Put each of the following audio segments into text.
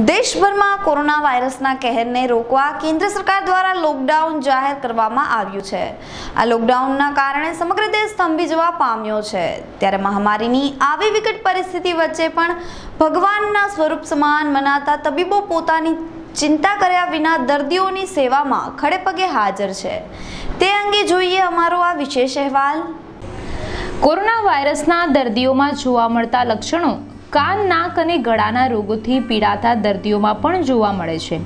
દેશભરમાં કોરોના વાયરસના કહેરને રોકવા કેન્દ્ર સરકાર દ્વારા લોકડાઉન જાહેર કરવામાં આવ્યું છે આ લોકડાઉનના કારણે સમગ્ર દેશ સ્તંભી જવા પામ્યો છે ત્યારે મહામારીની આવી વિકટ પરિસ્થિતિ વચ્ચે પણ ભગવાનના સ્વરૂપ સમાન મનાતા તબીબો પોતાની ચિંતા કર્યા વિના દર્દીઓની સેવામાં ખડેપગે હાજર છે તે અંગે જોઈએ અમારો આ વિશેષ અહેવાલ કોરોના વાયરસના દર્દીઓમાં જોવા મળતા લક્ષણો કાન નાક અને ગળાના રોગોથી પીડાતા દર્દીઓમાં પણ જોવા મળે છે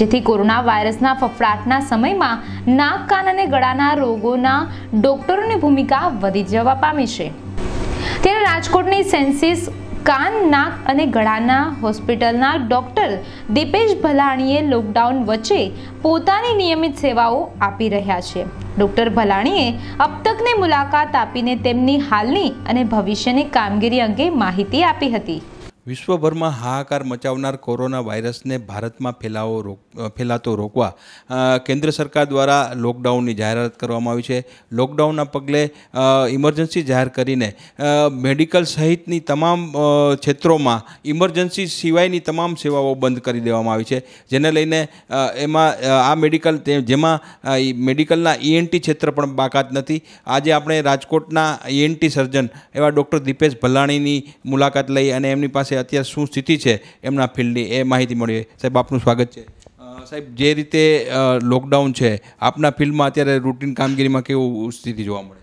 જેથી કોરોના વાયરસના ફફડાટના સમયમાં નાક કાન અને ગળાના રોગોના ડોક્ટરોની ભૂમિકા વધી જવા પામી છે ત્યારે રાજકોટની સેન્સિસ કાન નાક અને ગળાના હોસ્પિટલના ડોક્ટર દીપેશ ભલાણીએ લોકડાઉન વચ્ચે પોતાની નિયમિત સેવાઓ આપી રહ્યા છે ડોક્ટર ભલાણીએ અબતકની મુલાકાત આપીને તેમની હાલની અને ભવિષ્યની કામગીરી અંગે માહિતી આપી હતી વિશ્વભરમાં હાહાકાર મચાવનાર કોરોના વાયરસને ભારતમાં ફેલાવો રોક ફેલાતો રોકવા કેન્દ્ર સરકાર દ્વારા લોકડાઉનની જાહેરાત કરવામાં આવી છે લોકડાઉનના પગલે ઇમરજન્સી જાહેર કરીને મેડિકલ સહિતની તમામ ક્ષેત્રોમાં ઇમરજન્સી સિવાયની તમામ સેવાઓ બંધ કરી દેવામાં આવી છે જેને લઈને એમાં આ મેડિકલ જેમાં મેડિકલના ઈએનટી ક્ષેત્ર પણ બાકાત નથી આજે આપણે રાજકોટના ઈએનટી સર્જન એવા ડૉક્ટર દીપેશ ભલાણીની મુલાકાત લઈ અને એમની પાસે છે અત્યારે શું સ્થિતિ છે એમના ફિલ્ડની એ માહિતી મળીએ સાહેબ આપનું સ્વાગત છે સાહેબ જે રીતે લોકડાઉન છે આપના ફિલ્ડમાં અત્યારે રૂટીન કામગીરીમાં કેવું સ્થિતિ જોવા મળે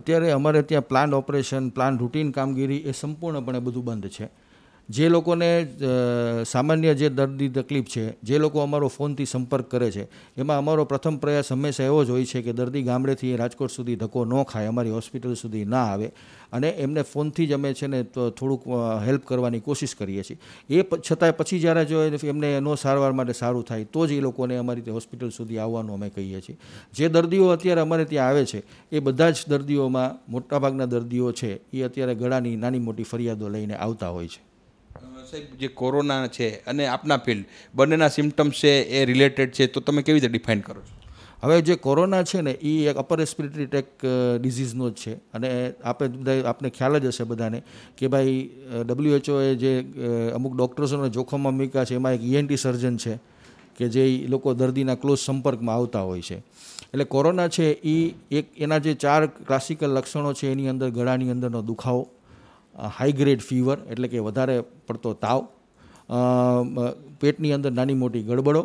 અત્યારે અમારે ત્યાં પ્લાન ઓપરેશન પ્લાન રૂટીન કામગીરી એ સંપૂર્ણપણે બધું બંધ છે જે લોકોને સામાન્ય જે દર્દી તકલીફ છે જે લોકો અમારો ફોનથી સંપર્ક કરે છે એમાં અમારો પ્રથમ પ્રયાસ હંમેશા એવો જ હોય છે કે દર્દી ગામડેથી રાજકોટ સુધી ધક્કો ન ખાય અમારી હોસ્પિટલ સુધી ના આવે અને એમને ફોનથી જ અમે છે ને થોડુંક હેલ્પ કરવાની કોશિશ કરીએ છીએ એ છતાંય પછી જ્યારે જો એમને એનો સારવાર માટે સારું થાય તો જ એ લોકોને અમારી ત્યાં હોસ્પિટલ સુધી આવવાનું અમે કહીએ છીએ જે દર્દીઓ અત્યારે અમારે ત્યાં આવે છે એ બધા જ દર્દીઓમાં મોટાભાગના દર્દીઓ છે એ અત્યારે ગળાની નાની મોટી ફરિયાદો લઈને આવતા હોય છે સાહેબ જે કોરોના છે અને આપના ફિલ્ડ બંનેના સિમ્ટમ્સ છે એ રિલેટેડ છે તો તમે કેવી રીતે ડિફાઇન કરો છો હવે જે કોરોના છે ને એ એક અપર રેસ્પિરેટરી ટેક ડિઝીઝનો જ છે અને આપણે બધા આપને ખ્યાલ જ હશે બધાને કે ભાઈ ડબ્લ્યુએચઓએ જે અમુક ડૉક્ટર્સોને જોખમમાં મૂક્યા છે એમાં એક ઈએનટી e સર્જન છે કે જે લોકો દર્દીના ક્લોઝ સંપર્કમાં આવતા હોય છે એટલે કોરોના છે એ એક એના જે ચાર ક્લાસિકલ લક્ષણો છે એની અંદર ગળાની અંદરનો દુખાવો હાઈ ગ્રેડ ફીવર એટલે કે વધારે પડતો તાવ પેટની અંદર નાની મોટી ગડબડો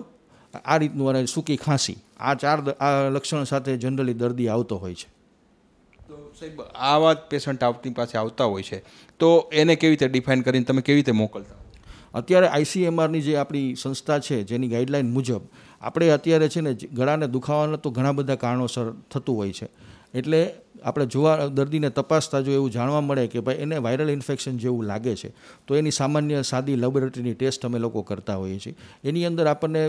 આ રીતનું અને સૂકી ખાંસી આ ચાર આ લક્ષણ સાથે જનરલી દર્દી આવતો હોય છે તો સાહેબ આવા પેશન્ટ આપની પાસે આવતા હોય છે તો એને કેવી રીતે ડિફાઇન કરીને તમે કેવી રીતે મોકલતા અત્યારે આઈસીએમઆરની જે આપણી સંસ્થા છે જેની ગાઈડલાઇન મુજબ આપણે અત્યારે છે ને ગળાને દુખાવાના તો ઘણા બધા કારણોસર થતું હોય છે એટલે આપણે જોવા દર્દીને તપાસતા જો એવું જાણવા મળે કે ભાઈ એને વાયરલ ઇન્ફેક્શન જેવું લાગે છે તો એની સામાન્ય સાદી લેબોરેટરીની ટેસ્ટ અમે લોકો કરતા હોઈએ છીએ એની અંદર આપણને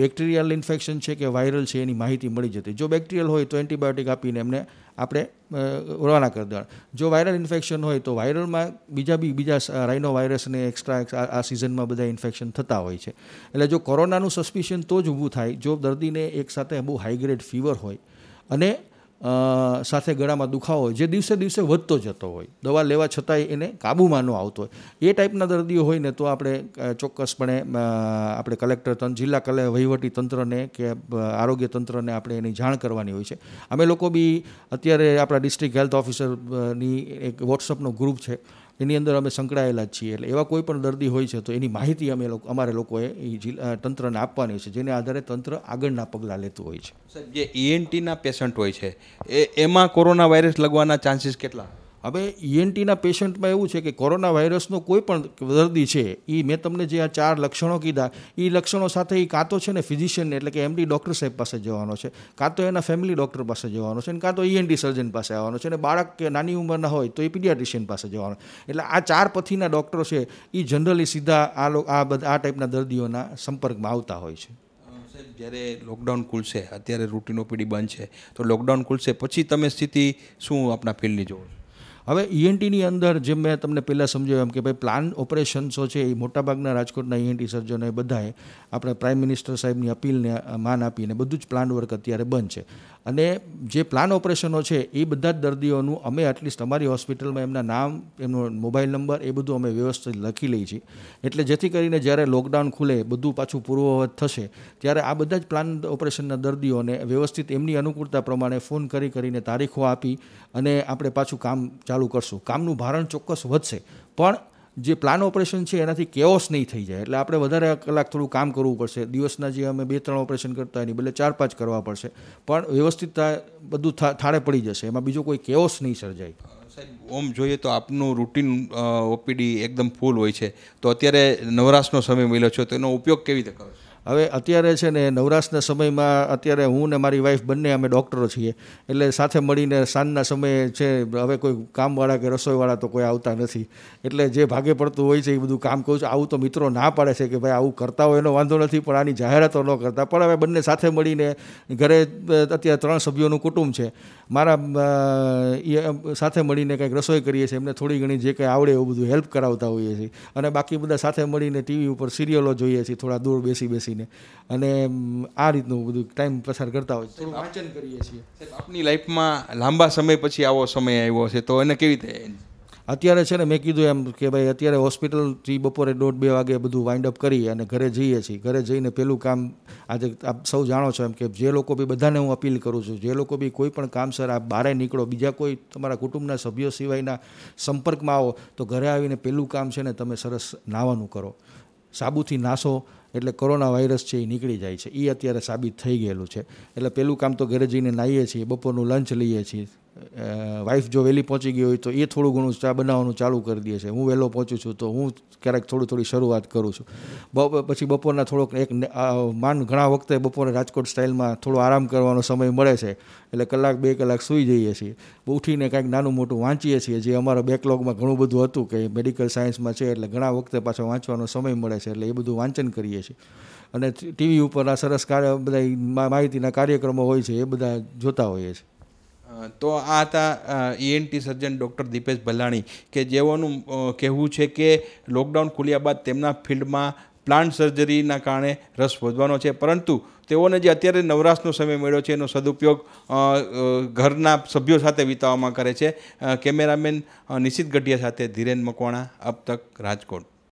બેક્ટેરિયલ ઇન્ફેક્શન છે કે વાયરલ છે એની માહિતી મળી જતી જો બેક્ટેરિયલ હોય તો એન્ટીબાયોટિક આપીને એમને આપણે રવાના કરી દેવાના જો વાયરલ ઇન્ફેક્શન હોય તો વાયરલમાં બીજા બી બીજા રાઇનો વાયરસને એક્સ્ટ્રા આ સિઝનમાં બધા ઇન્ફેક્શન થતા હોય છે એટલે જો કોરોનાનું સસ્પિશન તો જ ઊભું થાય જો દર્દીને એકસાથે બહુ હાઈગ્રેડ ફીવર હોય અને સાથે ગળામાં દુખાવો જે દિવસે દિવસે વધતો જતો હોય દવા લેવા છતાંય એને કાબૂમાં ન આવતો હોય એ ટાઈપના દર્દીઓ હોય ને તો આપણે ચોક્કસપણે આપણે કલેક્ટર તંત્ર જિલ્લા કલે વહીવટી તંત્રને કે આરોગ્ય તંત્રને આપણે એની જાણ કરવાની હોય છે અમે લોકો બી અત્યારે આપણા ડિસ્ટ્રિક્ટ હેલ્થ ઓફિસરની એક વોટ્સઅપનો ગ્રુપ છે એની અંદર અમે સંકળાયેલા જ છીએ એટલે એવા કોઈ પણ દર્દી હોય છે તો એની માહિતી અમે લોકો અમારે લોકોએ એ તંત્રને આપવાની છે જેને આધારે તંત્ર આગળના પગલાં લેતું હોય છે સાહેબ જે ઈએનટીના e પેશન્ટ હોય છે એ એમાં કોરોના વાયરસ લગવાના ચાન્સીસ કેટલા હવે ઈએનટીના e પેશન્ટમાં એવું છે કે કોરોના વાયરસનો કોઈ પણ દર્દી છે એ મેં તમને જે આ ચાર લક્ષણો કીધા એ લક્ષણો સાથે એ કાં તો છે ને ફિઝિશિયન એટલે કે એમડી ડૉક્ટર સાહેબ પાસે જવાનો છે કાં તો એના ફેમિલી ડૉક્ટર પાસે જવાનો છે ને કાં તો ઈએનટી e સર્જન પાસે આવવાનો છે અને બાળક કે નાની ઉંમરના હોય તો એ પીડિયાટ્રિશિયન પાસે જવાનો એટલે આ ચાર પથીના ડૉક્ટરો છે એ જનરલી સીધા આ આ બધા આ ટાઈપના દર્દીઓના સંપર્કમાં આવતા હોય છે જ્યારે લોકડાઉન ખુલશે અત્યારે રૂટીન ઓપીડી બંધ છે તો લોકડાઉન ખુલશે પછી તમે સ્થિતિ શું આપણા ફિલ્ડની જોવો હવે ઈએનટીની e અંદર જેમ મેં તમને પહેલાં સમજાવ્યું એમ કે ભાઈ પ્લાન ઓપરેશન્સો છે એ મોટાભાગના રાજકોટના ઈએનટી e સર્જનોએ બધાએ આપણે પ્રાઇમ મિનિસ્ટર સાહેબની અપીલને માન આપીને બધું જ પ્લાન વર્ક અત્યારે બંધ છે અને જે પ્લાન ઓપરેશનો છે એ બધા જ દર્દીઓનું અમે એટલીસ્ટ અમારી હોસ્પિટલમાં એમના નામ એમનો મોબાઈલ નંબર એ બધું અમે વ્યવસ્થિત લખી લઈએ છીએ એટલે જેથી કરીને જ્યારે લોકડાઉન ખુલે બધું પાછું પૂર્વવત થશે ત્યારે આ બધા જ પ્લાન ઓપરેશનના દર્દીઓને વ્યવસ્થિત એમની અનુકૂળતા પ્રમાણે ફોન કરી કરીને તારીખો આપી અને આપણે પાછું કામ ચાલુ કરશું કામનું ભારણ ચોક્કસ વધશે પણ જે પ્લાન ઓપરેશન છે એનાથી કેઓસ નહીં થઈ જાય એટલે આપણે વધારે કલાક થોડું કામ કરવું પડશે દિવસના જે અમે બે ત્રણ ઓપરેશન કરતા એની બદલે ચાર પાંચ કરવા પડશે પણ વ્યવસ્થિત બધું થાળે પડી જશે એમાં બીજો કોઈ કેઓસ નહીં સર્જાય સાહેબ ઓમ જોઈએ તો આપનું રૂટીન ઓપીડી એકદમ ફૂલ હોય છે તો અત્યારે નવરાશનો સમય મળ્યો છે તો એનો ઉપયોગ કેવી રીતે કરો હવે અત્યારે છે ને નવરાશના સમયમાં અત્યારે હું ને મારી વાઈફ બંને અમે ડૉક્ટરો છીએ એટલે સાથે મળીને સાંજના સમયે છે હવે કોઈ કામવાળા કે રસોઈવાળા તો કોઈ આવતા નથી એટલે જે ભાગે પડતું હોય છે એ બધું કામ કહું છું આવું તો મિત્રો ના પાડે છે કે ભાઈ આવું કરતા હોય એનો વાંધો નથી પણ આની જાહેરાતો ન કરતા પણ હવે બંને સાથે મળીને ઘરે અત્યારે ત્રણ સભ્યોનું કુટુંબ છે મારા એ સાથે મળીને કંઈક રસોઈ કરીએ છીએ એમને થોડી ઘણી જે કંઈ આવડે એવું બધું હેલ્પ કરાવતા હોઈએ છીએ અને બાકી બધા સાથે મળીને ટીવી ઉપર સિરિયલો જોઈએ છીએ થોડા દૂર બેસી બેસી બેસીને અને આ રીતનું બધું ટાઈમ પસાર કરતા હોય થોડું વાંચન કરીએ છીએ આપની લાઈફમાં લાંબા સમય પછી આવો સમય આવ્યો છે તો એને કેવી રીતે અત્યારે છે ને મેં કીધું એમ કે ભાઈ અત્યારે હોસ્પિટલથી બપોરે દોઢ બે વાગે બધું વાઇન્ડ અપ કરી અને ઘરે જઈએ છીએ ઘરે જઈને પેલું કામ આજે આપ સૌ જાણો છો એમ કે જે લોકો બી બધાને હું અપીલ કરું છું જે લોકો બી કોઈ પણ સર આ બહારે નીકળો બીજા કોઈ તમારા કુટુંબના સભ્યો સિવાયના સંપર્કમાં આવો તો ઘરે આવીને પેલું કામ છે ને તમે સરસ નાહવાનું કરો સાબુથી નાસો એટલે કોરોના વાયરસ છે એ નીકળી જાય છે એ અત્યારે સાબિત થઈ ગયેલું છે એટલે પહેલું કામ તો ઘરે જઈને નાહીએ છીએ બપોરનું લંચ લઈએ છીએ વાઇફ જો વહેલી પહોંચી ગઈ હોય તો એ થોડું ઘણું ચા બનાવવાનું ચાલુ કરી દે છે હું વહેલો પહોંચું છું તો હું ક્યારેક થોડી થોડી શરૂઆત કરું છું પછી બપોરના થોડોક એક માન ઘણા વખતે બપોરે રાજકોટ સ્ટાઇલમાં થોડો આરામ કરવાનો સમય મળે છે એટલે કલાક બે કલાક સૂઈ જઈએ છીએ ઉઠીને કાંઈક નાનું મોટું વાંચીએ છીએ જે અમારા બેકલોગમાં ઘણું બધું હતું કે મેડિકલ સાયન્સમાં છે એટલે ઘણા વખતે પાછો વાંચવાનો સમય મળે છે એટલે એ બધું વાંચન કરીએ છીએ અને ટીવી ઉપર આ સરસ બધા માહિતીના કાર્યક્રમો હોય છે એ બધા જોતા હોઈએ છીએ તો આ હતા ENT surgeon doctor Dipesh Bhalani કે જેઓનું કહેવું છે કે લોકડાઉન ખુલ્યા બાદ તેમના ફિલ્ડમાં પ્લાન્ટ સર્જરીના કારણે રસ વધવાનો છે પરંતુ તેઓને જે અત્યારે નવરાશનો સમય મળ્યો છે એનો સદુપયોગ ઘરના સભ્યો સાથે વિતાવવામાં કરે છે કેમેરામેન નિશિત ગઢિયા સાથે ધીરેન મકવાણા અબ તક રાજકોટ